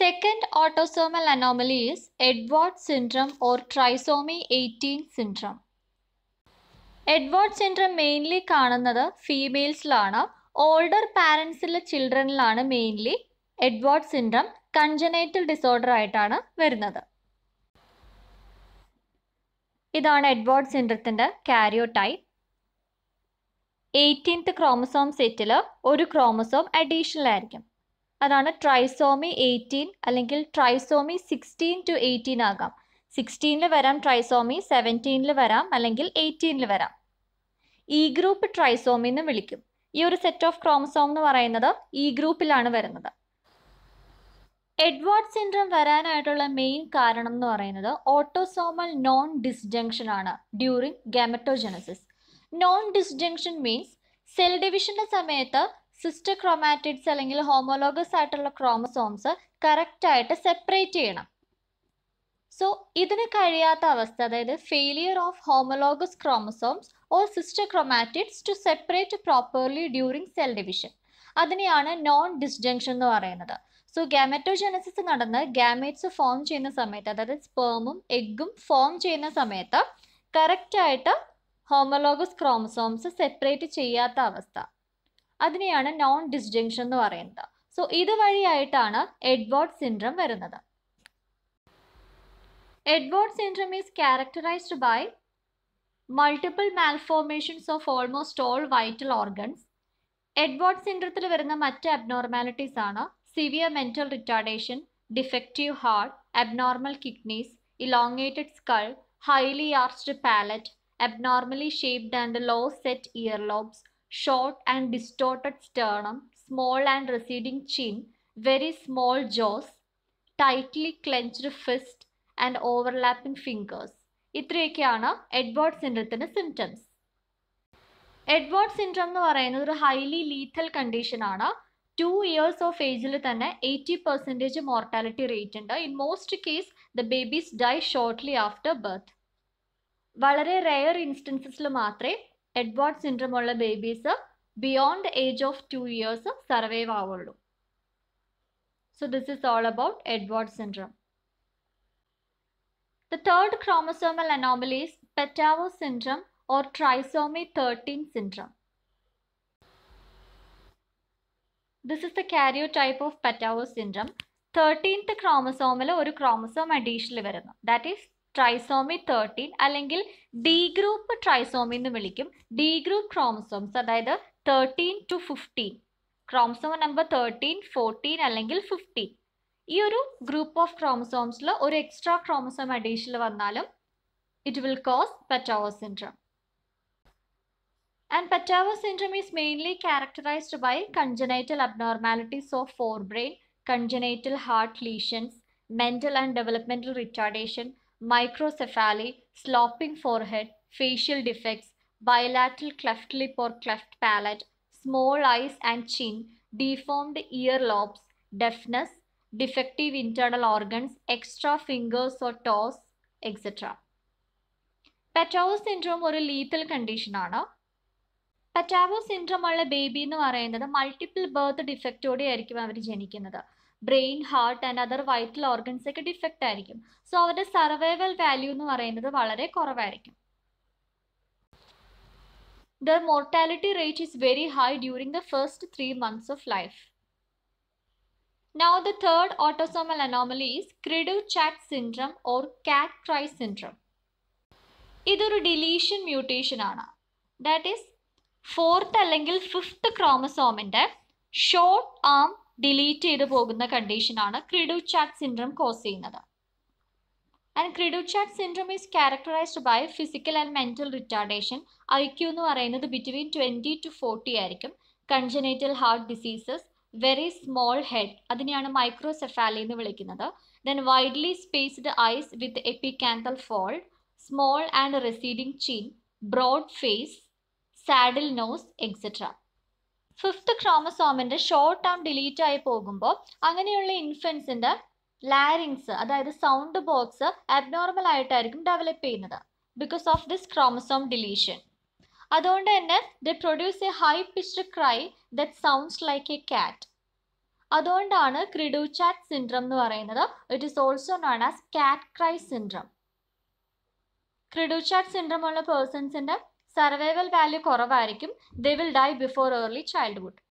Second autosomal anomaly is Edward syndrome or trisomy 18 syndrome Edward syndrome mainly കാണുന്നത് ഫീമെയിൽസിലാണ് older പാരൻസിലെ ചിൽഡ്രനിലാണ് mainly Edward syndrome congenital disorder ആയിട്ടാണ് വരുന്നത് ഇതാണ് എഡ്വേർഡ് സിൻഡ്രത്തിൻ്റെ കാരിയോടൈപ്പ് എയ്റ്റീൻത്ത് ക്രോമസോം സെറ്റിൽ ഒരു ക്രോമസോം അഡീഷണൽ ആയിരിക്കും അതാണ് ട്രൈസോമി എയ്റ്റീൻ അല്ലെങ്കിൽ ട്രൈസോമി സിക്സ്റ്റീൻ ടു എയ്റ്റീൻ ആകാം സിക്സ്റ്റീനിൽ വരാം ട്രൈസോമി സെവൻറ്റീനിൽ വരാം അല്ലെങ്കിൽ എയ്റ്റീനിൽ വരാം ഇ ഗ്രൂപ്പ് ട്രൈസോമി എന്ന് വിളിക്കും ഈ ഒരു സെറ്റ് ഓഫ് ക്രോമസോം എന്ന് പറയുന്നത് ഇ e ഗ്രൂപ്പിലാണ് വരുന്നത് എഡ്വാർഡ് സിൻഡ്രം വരാനായിട്ടുള്ള മെയിൻ കാരണം എന്ന് പറയുന്നത് ഓട്ടോസോമൽ നോൺ ഡിസ്ജങ്ഷൻ ആണ് during gametogenesis non disjunction means cell ഡിവിഷന്റെ സമയത്ത് സിസ്റ്റർ ക്രോമാറ്റിഡ്സ് അല്ലെങ്കിൽ ഹോമോലോഗസ് ആയിട്ടുള്ള ക്രോമസോംസ് കറക്റ്റായിട്ട് സെപ്പറേറ്റ് ചെയ്യണം സോ ഇതിന് കഴിയാത്ത അവസ്ഥ അതായത് failure of homologous chromosomes or sister chromatids to separate properly during cell division അതിനെയാണ് നോൺ ഡിസ്ജംഗ്ഷൻ എന്ന് പറയുന്നത് സോ ഗാമറ്റോജനസിസ് നടന്ന് ഗാമേറ്റ്സ് ഫോം ചെയ്യുന്ന സമയത്ത് അതായത് സ്പേമും എഗ്ഗും ഫോം ചെയ്യുന്ന സമയത്ത് കറക്റ്റായിട്ട് ഹോമോലോഗസ് ക്രോമസോംസ് സെപ്പറേറ്റ് ചെയ്യാത്ത അവസ്ഥ അതിനെയാണ് നോൺ ഡിസ്ജങ്ഷൻ എന്ന് പറയുന്നത് സോ ഇതുവഴിയായിട്ടാണ് എഡ്വേർഡ് സിൻഡ്രം വരുന്നത് Edward syndrome is characterized by multiple malformations of almost all vital organs Edward സിൻഡ്രത്തിൽ വരുന്ന മറ്റ് അബ്നോർമാലിറ്റീസ് ആണ് severe mental retardation defective heart abnormal kidneys elongated skull highly arched palate abnormally shaped and low set ear lobes short and distorted sternum, small and receding chin, very small jaws, tightly clenched fist and overlapping fingers ഇത്രയൊക്കെയാണ് Edward സിൻഡ്രത്തിൻ്റെ symptoms Edward syndrome എന്ന് പറയുന്നത് ഒരു highly lethal കണ്ടീഷനാണ് two years of ഏജിൽ തന്നെ eighty percentage mortality rate ഉണ്ട് in most case the babies die shortly after birth വളരെ റെയർ ഇൻസ്റ്റൻസസിൽ മാത്രമേ എഡ്വാർഡ് സിൻഡ്രം ഉള്ള babies beyond age of two years survive ആവുള്ളൂ so this is all about Edward syndrome The third chromosomal anomaly is Petavo syndrome or trisomy 13 syndrome. This is the karyotype of Petavo syndrome. 13th chromosomal ഒരു chromosome addition വരുന്നു that is trisomy thirteen അല്ലെങ്കിൽ D group trisomy എന്ന് വിളിക്കും D group chromosomes അതായത് thirteen to fifteen chromosome number thirteen fourteen അല്ലെങ്കിൽ fifteen ഈ ഒരു group of ക്രോമസോംസിൽ ഒരു എക്സ്ട്രാ ക്രോമസോം അഡീഷനിൽ വന്നാലും it will cause Patau syndrome and Patau syndrome is mainly characterized by congenital abnormalities of forebrain congenital heart lesions mental and developmental retardation microcephaly, sloping forehead, facial defects, bilateral cleft lip or cleft palate, small eyes and chin, deformed ear lobes, deafness, defective internal organs, extra fingers or toes, etc. Patau syndrome ഒരു lethal കണ്ടീഷനാണ് Patau syndrome ഉള്ള baby എന്ന് പറയുന്നത് multiple birth ഡിഫക്റ്റോടെ ആയിരിക്കും അവർ ജനിക്കുന്നത് brain heart and other vital organs ഒക്കെ defect ആയിരിക്കും സോ അവരുടെ സർവൈവൽ വാല്യൂ എന്ന് പറയുന്നത് വളരെ കുറവായിരിക്കും the mortality rate is very high during the first three months of life now the third autosomal anomaly is cri du chat syndrome or cat cry syndrome ഇതൊരു deletion mutation ആണ് that is fourth അല്ലെങ്കിൽ fifth ക്രോമസോമിന്റെ short arm delete ചെയ്തു പോകുന്ന കണ്ടീഷനാണ് cri du chat syndrome cause ചെയ്യുന്നത് and cri du chat syndrome is characterized by physical and mental retardation I Q എന്ന് പറയുന്നത് ബിറ്റ്വീൻ ട്വൻറ്റി ടു ഫോർട്ടി ആയിരിക്കും congenital heart diseases very small head അതിനെയാണ് മൈക്രോസെഫാലി എന്ന് വിളിക്കുന്നത് then widely spaced eyes with epicanthal fold small and receding chin broad face saddle nose etcetera fifth ക്രോമസോമിൻ്റെ short term delete ആയി പോകുമ്പോൾ അങ്ങനെയുള്ള ഇൻഫൻസിൻ്റെ larynx അതായത് സൗണ്ട് ബോക്സ് അബ്നോർമൽ ആയിട്ടായിരിക്കും ഡെവലപ്പ് ചെയ്യുന്നത് because of this chromosome deletion അതുകൊണ്ട് തന്നെ the produce a high pitched cry that sounds like a cat അതുകൊണ്ടാണ് ക്രിഡുചാറ്റ് സിൻഡ്രം എന്ന് പറയുന്നത് it is also known as cat cry syndrome cri du chat syndrome ഉള്ള പേഴ്സൺസിൻ്റെ survival value കുറവായിരിക്കും they will die before early childhood